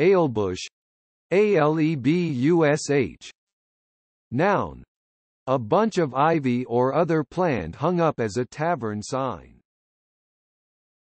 Alebush ALEBUSH. Noun. A bunch of ivy or other plant hung up as a tavern sign.